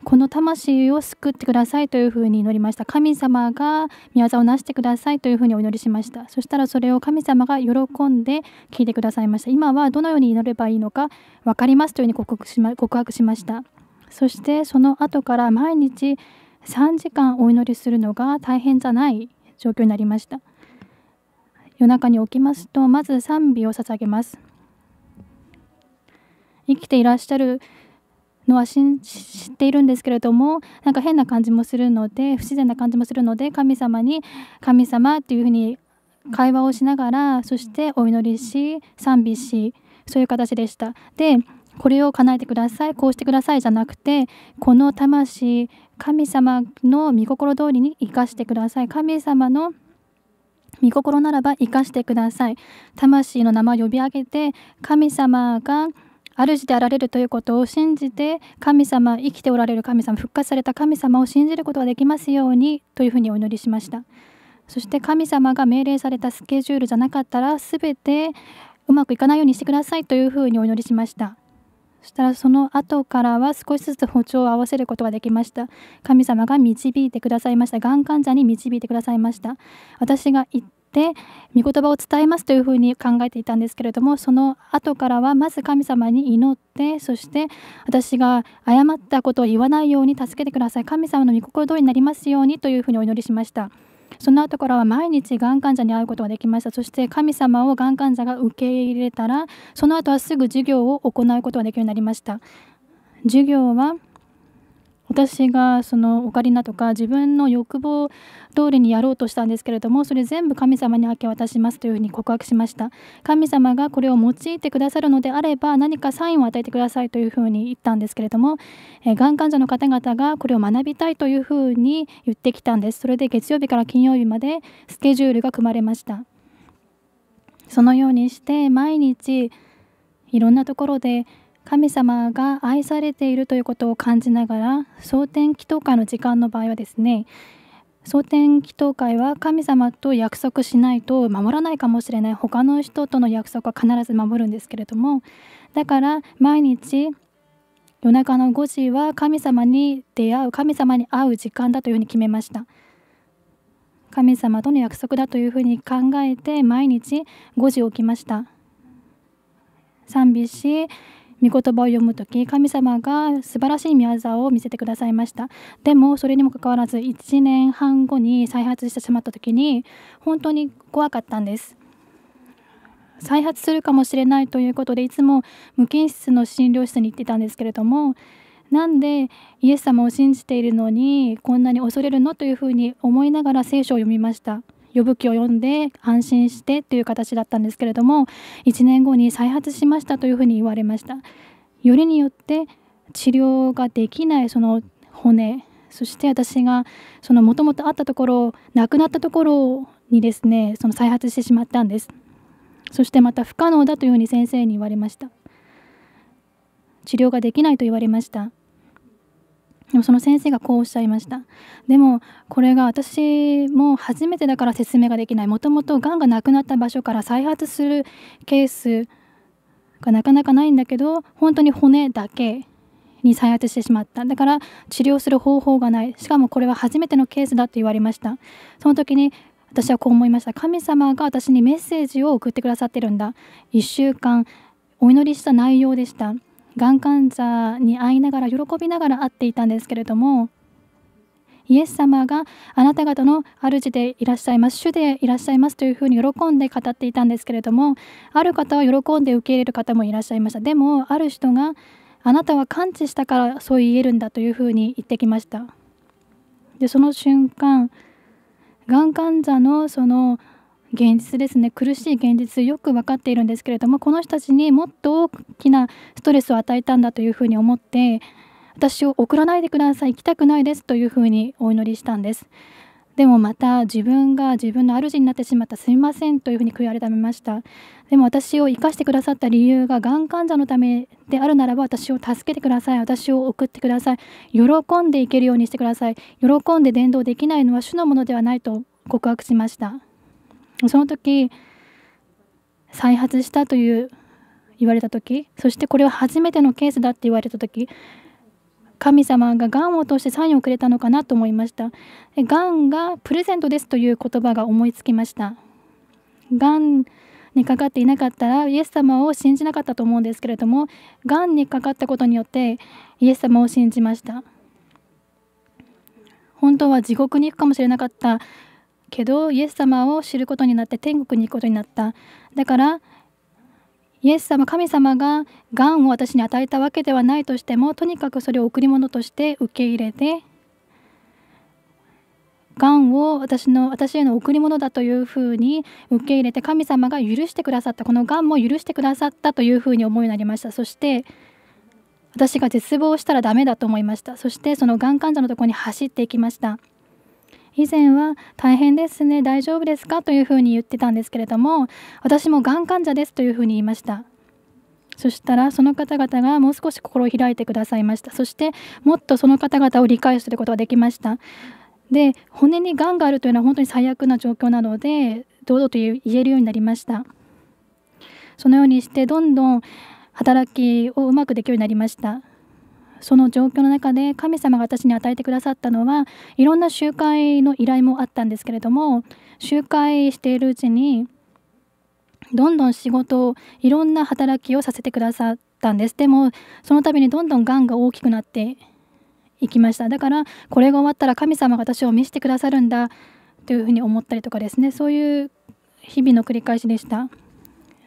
この魂を救ってくださいというふうに祈りました神様が宮沢をなしてくださいというふうにお祈りしましたそしたらそれを神様が喜んで聞いてくださいました今はどのように祈ればいいのか分かりますというふうに告白しま告白しましたそしてその後から毎日3時間お祈りするのが大変じゃない状況になりました夜中に起きますとまず賛美を捧げます生きていらっしゃるのは知っているんですけれどもなんか変な感じもするので不自然な感じもするので神様に「神様」っていうふうに会話をしながらそしてお祈りし賛美しそういう形でしたでこれを叶えてくださいこうしてくださいじゃなくてこの魂神様の御心通りに生かしてください神様の御心ならば生かしてください。魂の名前を呼び上げて、神様が主であられるということを信じて、神様、生きておられる神様、復活された神様を信じることができますようにというふうにお祈りしました。そして神様が命令されたスケジュールじゃなかったら、すべてうまくいかないようにしてくださいというふうにお祈りしました。そしたらその後からは少しずつ歩調を合わせることができました神様が導いてくださいましたがん患者に導いてくださいました私が行って御言葉を伝えますというふうに考えていたんですけれどもその後からはまず神様に祈ってそして私が誤ったことを言わないように助けてください神様の御心通りになりますようにというふうにお祈りしました。その後からは毎日がん患者に会うことができましたそして神様をがん患者が受け入れたらその後はすぐ授業を行うことができるようになりました授業は私がそのオカリナとか自分の欲望通りにやろうとしたんですけれどもそれ全部神様に明け渡しますというふうに告白しました神様がこれを用いてくださるのであれば何かサインを与えてくださいというふうに言ったんですけれどもがん患者の方々がこれを学びたいというふうに言ってきたんですそれで月曜日から金曜日までスケジュールが組まれましたそのようにして毎日いろんなところで神様が愛されているということを感じながら蒼天祈祷会の時間の場合はですね蒼天祈祷会は神様と約束しないと守らないかもしれない他の人との約束は必ず守るんですけれどもだから毎日夜中の5時は神様に出会う神様に会う時間だというふうに決めました神様との約束だというふうに考えて毎日5時起きました賛美し御言葉を読む時神様が素晴らしい宮沢を見せてくださいましたでもそれにもかかわらず1年半後に再発してしまった時に本当に怖かったんです再発するかもしれないということでいつも無菌室の診療室に行ってたんですけれどもなんでイエス様を信じているのにこんなに恐れるのというふうに思いながら聖書を読みました呼ぶ気を読んで安心してという形だったんですけれども1年後に再発しましたというふうに言われましたよりによって治療ができないその骨そして私がもともとあったところ亡くなったところにですねその再発してしまったんですそしてまた不可能だというふうに先生に言われました治療ができないと言われましたでもその先生がこうおっしゃいましたでもこれが私も初めてだから説明ができないもともとがんがなくなった場所から再発するケースがなかなかないんだけど本当に骨だけに再発してしまっただから治療する方法がないしかもこれは初めてのケースだと言われましたその時に私はこう思いました神様が私にメッセージを送ってくださってるんだ1週間お祈りした内容でしたがん患者に会いながら喜びながら会っていたんですけれどもイエス様があなた方の主でいらっしゃいます主でいらっしゃいますというふうに喜んで語っていたんですけれどもある方は喜んで受け入れる方もいらっしゃいましたでもある人があなたは完治したからそう言えるんだというふうに言ってきましたでその瞬間がん患者のその現実ですね苦しい現実よく分かっているんですけれどもこの人たちにもっと大きなストレスを与えたんだというふうに思って私を送らないでください行きたくないですというふうにお祈りしたんですでもまた自分が自分の主になってしまったすみませんというふうに悔い改めましたでも私を生かしてくださった理由ががん患者のためであるならば私を助けてください私を送ってください喜んでいけるようにしてください喜んで伝道できないのは主のものではないと告白しましたその時再発したという言われた時そしてこれは初めてのケースだって言われた時神様ががんを通してサインをくれたのかなと思いましたがんがプレゼントですという言葉が思いつきましたがんにかかっていなかったらイエス様を信じなかったと思うんですけれどもがんにかかったことによってイエス様を信じました本当は地獄に行くかもしれなかったけどイエス様を知ることになって天国に行くことになっただからイエス様神様ががんを私に与えたわけではないとしてもとにかくそれを贈り物として受け入れてがんを私の私への贈り物だというふうに受け入れて神様が許してくださったこのがんも許してくださったというふうに思いになりましたそして私が絶望したらダメだと思いましたそしてそのがん患者のとこに走っていきました以前は大変ですね大丈夫ですかというふうに言ってたんですけれども私もがん患者ですというふうに言いましたそしたらその方々がもう少し心を開いてくださいましたそしてもっとその方々を理解することができましたで骨にがんがあるというのは本当に最悪な状況なので堂々と言えるようになりましたそのようにしてどんどん働きをうまくできるようになりましたその状況の中で神様が私に与えてくださったのはいろんな集会の依頼もあったんですけれども集会しているうちにどんどん仕事をいろんな働きをさせてくださったんですでもその度にどんどんがんが大きくなっていきましただからこれが終わったら神様が私を見せてくださるんだというふうに思ったりとかですねそういう日々の繰り返しでした。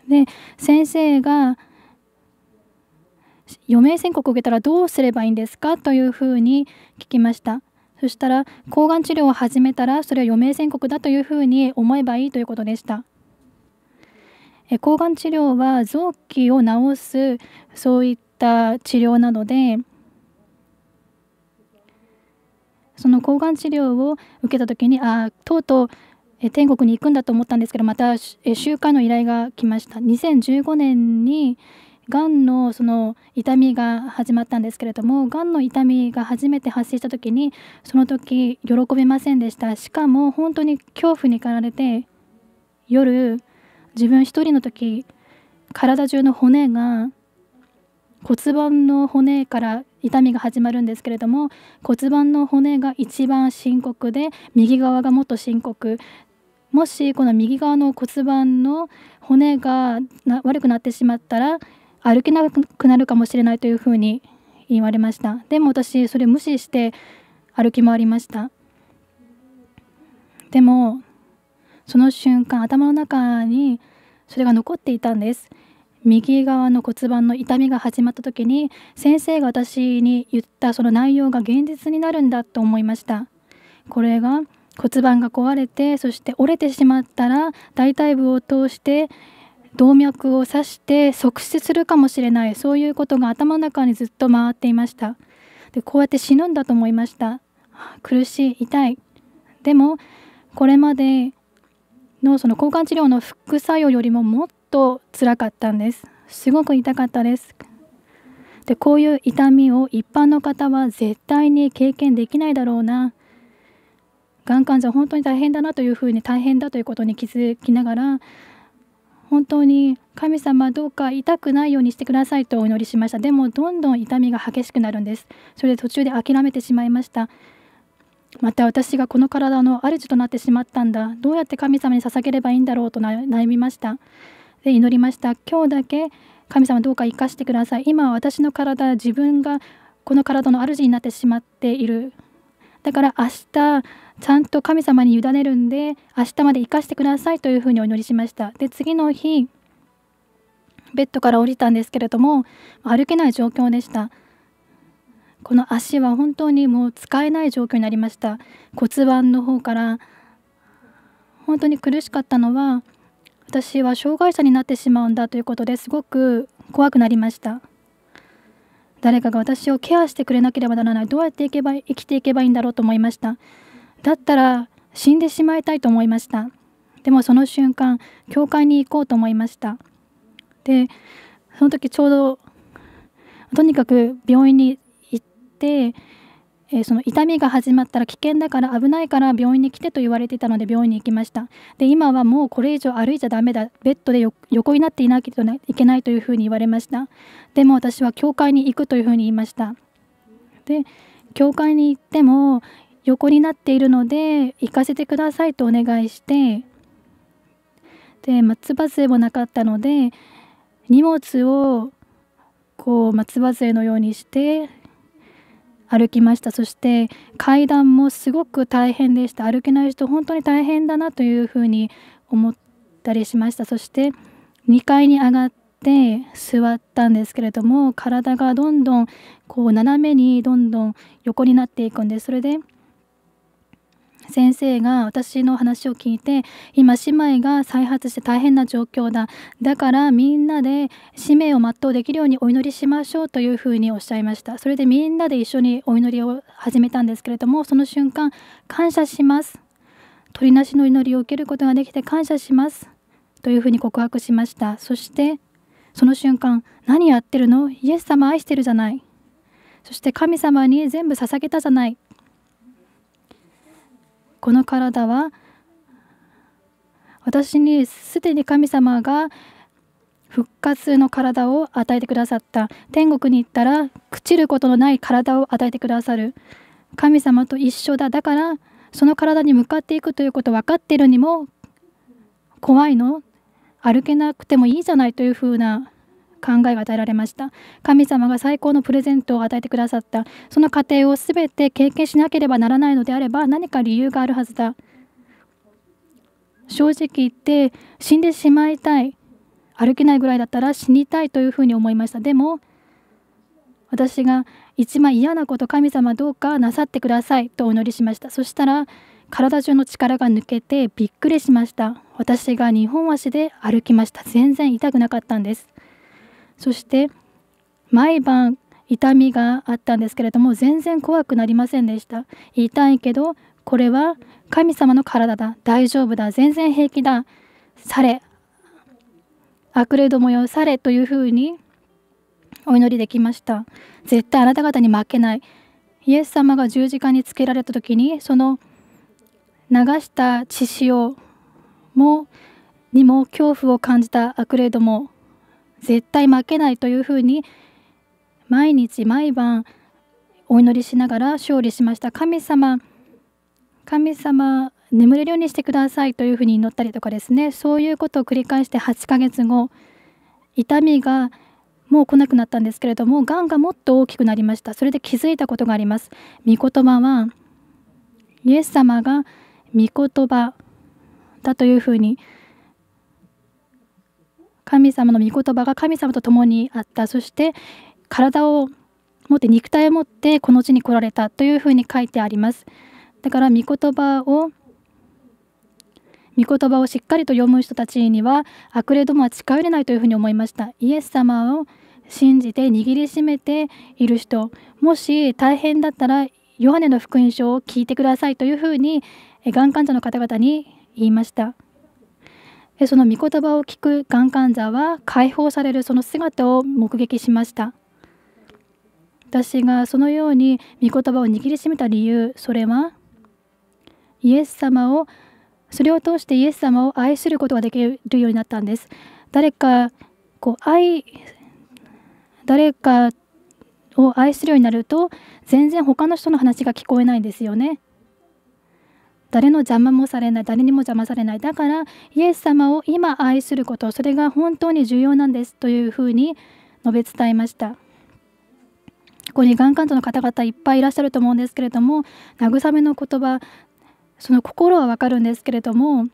で先生が余命宣告を受けたらどうすればいいんですかというふうに聞きましたそしたら抗がん治療を始めたらそれは余命宣告だというふうに思えばいいということでした抗がん治療は臓器を治すそういった治療なのでその抗がん治療を受けた時にああとうとう天国に行くんだと思ったんですけどまた集会の依頼が来ました2015年にがんのその痛みが始まったんですけれどもがんの痛みが初めて発生した時にその時喜びませんでしたしかも本当に恐怖に駆られて夜自分一人の時体中の骨が骨盤の骨から痛みが始まるんですけれども骨盤の骨が一番深刻で右側がもっと深刻もしこの右側の骨盤の骨が悪くなってしまったら歩けなくなるかもしれないというふうに言われましたでも私それ無視して歩き回りましたでもその瞬間頭の中にそれが残っていたんです右側の骨盤の痛みが始まった時に先生が私に言ったその内容が現実になるんだと思いましたこれが骨盤が壊れてそして折れてしまったら大腿部を通して動脈を刺して即死するかもしれないそういうことが頭の中にずっと回っていましたでこうやって死ぬんだと思いました苦しい痛いでもこれまでのその交換治療の副作用よりももっと辛かったんですすごく痛かったですでこういう痛みを一般の方は絶対に経験できないだろうながん患者本当に大変だなというふうに大変だということに気づきながら本当に神様どうか痛くないようにしてくださいとお祈りしましたでもどんどん痛みが激しくなるんですそれで途中で諦めてしまいましたまた私がこの体の主となってしまったんだどうやって神様に捧げればいいんだろうと悩みましたで祈りました今日だけ神様どうか生かしてください今は私の体自分がこの体の主になってしまっているだから明日ちゃんと神様に委ねるんで明日まで生かしてくださいというふうにお祈りしましたで次の日ベッドから降りたんですけれども歩けない状況でしたこの足は本当にもう使えない状況になりました骨盤の方から本当に苦しかったのは私は障害者になってしまうんだということですごく怖くなりました誰かが私をケアしてくれなければならないどうやっていけば生きていけばいいんだろうと思いましただったら死んでしまいたいと思いましたでもその瞬間教会に行こうと思いましたでその時ちょうどとにかく病院に行ってえー、その痛みが始まったら危険だから危ないから病院に来てと言われていたので病院に行きましたで今はもうこれ以上歩いちゃだめだベッドで横になっていなきゃいけないというふうに言われましたでも私は教会に行くというふうに言いましたで教会に行っても横になっているので行かせてくださいとお願いしてで松葉杖もなかったので荷物をこう松葉杖のようにして歩きましたそして階段もすごく大変でした歩けない人本当に大変だなというふうに思ったりしましたそして2階に上がって座ったんですけれども体がどんどんこう斜めにどんどん横になっていくんですそれで先生が私の話を聞いて今姉妹が再発して大変な状況だだからみんなで使命を全うできるようにお祈りしましょうというふうにおっしゃいましたそれでみんなで一緒にお祈りを始めたんですけれどもその瞬間感謝します鳥なしの祈りを受けることができて感謝しますというふうに告白しましたそしてその瞬間何やってるのイエス様愛してるじゃないそして神様に全部捧げたじゃないこの体は私にすでに神様が復活の体を与えてくださった天国に行ったら朽ちることのない体を与えてくださる神様と一緒だだからその体に向かっていくということ分かってるにも怖いの歩けなくてもいいじゃないというふうな考えが与えられました神様が最高のプレゼントを与えてくださったその過程を全て経験しなければならないのであれば何か理由があるはずだ正直言って死んでしまいたい歩けないぐらいだったら死にたいというふうに思いましたでも私が一番嫌なこと神様どうかなさってくださいとお祈りしましたそしたら体中の力が抜けてびっくりしました私が2本足で歩きました全然痛くなかったんですそして毎晩痛みがあったんですけれども全然怖くなりませんでした痛いけどこれは神様の体だ大丈夫だ全然平気だされ悪霊どもよされというふうにお祈りできました絶対あなた方に負けないイエス様が十字架につけられた時にその流した血潮もにも恐怖を感じた悪霊ども絶対負けないというふうに毎日毎晩お祈りしながら勝利しました神様神様眠れるようにしてくださいというふうに祈ったりとかですねそういうことを繰り返して8ヶ月後痛みがもう来なくなったんですけれどもがんがもっと大きくなりましたそれで気づいたことがあります御言葉はイエス様が御言葉だというふうに神様の御言葉が神様と共にあったそして体を持って肉体を持ってこの地に来られたというふうに書いてありますだから御言葉を御言葉をしっかりと読む人たちには悪霊どもは近寄れないというふうに思いましたイエス様を信じて握りしめている人もし大変だったらヨハネの福音書を聞いてくださいというふうにがん患者の方々に言いましたその御言葉を聞くがん患者は解放されるその姿を目撃しました私がそのように御言葉を握りしめた理由それはイエス様をそれを通してイエス様を愛することができるようになったんです誰かこう愛誰かを愛するようになると全然他の人の話が聞こえないんですよね誰の邪魔もされない誰にも邪魔されないだからイエス様を今愛することそれが本当に重要なんですというふうに述べ伝えましたここにがん患者の方々いっぱいいらっしゃると思うんですけれども慰めの言葉その心はわかるんですけれども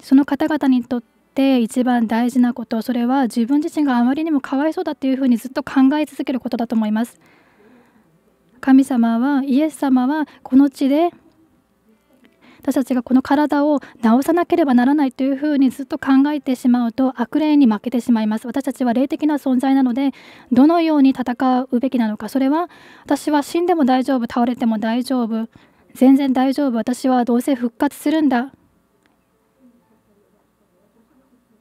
その方々にとって一番大事なことそれは自分自身があまりにもかわいそうだっていうふうにずっと考え続けることだと思います神様はイエス様はこの地で私たちがこの体を治さなければならないというふうにずっと考えてしまうと悪霊に負けてしまいます私たちは霊的な存在なのでどのように戦うべきなのかそれは私は死んでも大丈夫倒れても大丈夫全然大丈夫私はどうせ復活するんだ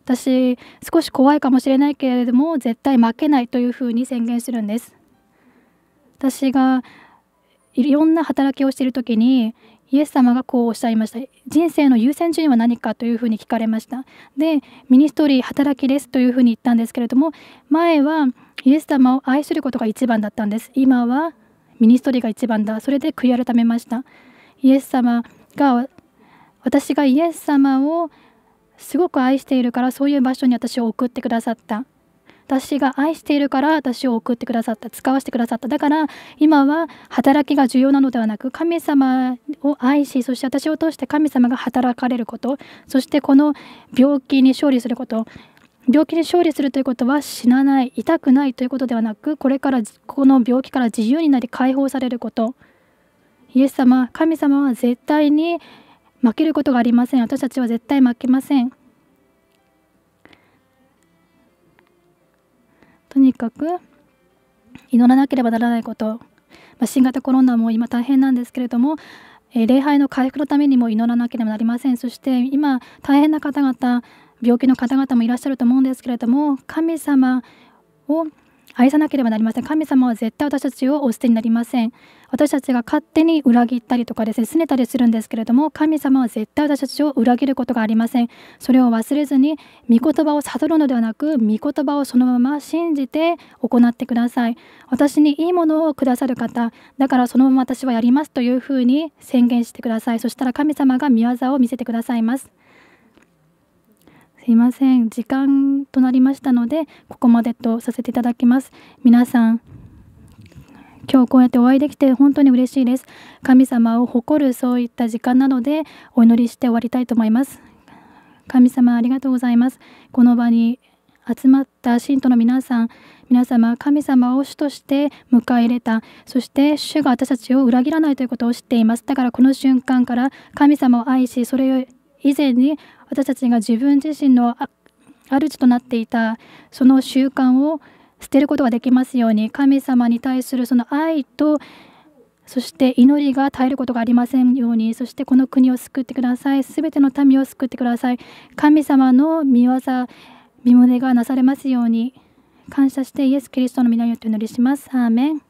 私少し怖いかもしれないけれども絶対負けないというふうに宣言するんです私がいろんな働きをしている時にイエス様がこうおっしゃいました人生の優先順位は何かというふうに聞かれましたでミニストリー働きですというふうに言ったんですけれども前はイエス様を愛することが一番だったんです今はミニストリーが一番だそれで悔い改めましたイエス様が私がイエス様をすごく愛しているからそういう場所に私を送ってくださった私が愛しているから私を送ってくださった使わせてくださっただから今は働きが重要なのではなく神様を愛しそして私を通して神様が働かれることそしてこの病気に勝利すること病気に勝利するということは死なない痛くないということではなくこれからこの病気から自由になり解放されることイエス様神様は絶対に負けることがありません私たちは絶対負けませんとにかく祈らなければならないこと、ま新型コロナも今大変なんですけれども、え礼拝の回復のためにも祈らなければなりませんそして今大変な方々病気の方々もいらっしゃると思うんですけれども神様を愛さなければなりません神様は絶対私たちをお捨てになりません私たちが勝手に裏切ったりとかですね拗ねたりするんですけれども神様は絶対私たちを裏切ることがありませんそれを忘れずに御言葉を悟るのではなく御言葉をそのまま信じて行ってください私にいいものをくださる方だからそのまま私はやりますというふうに宣言してくださいそしたら神様が御業を見せてくださいますすいません時間となりましたのでここまでとさせていただきます皆さん今日こうやってお会いできて本当に嬉しいです神様を誇るそういった時間なのでお祈りして終わりたいと思います神様ありがとうございますこの場に集まった信徒の皆さん皆様神様を主として迎え入れたそして主が私たちを裏切らないということを知っていますだからこの瞬間から神様を愛しそれ以前に私たちが自分自身の主となっていたその習慣を捨てることができますように神様に対するその愛とそして祈りが絶えることがありませんようにそしてこの国を救ってくださいすべての民を救ってください神様の御業御胸がなされますように感謝してイエス・キリストの皆によってお祈りしますアーメン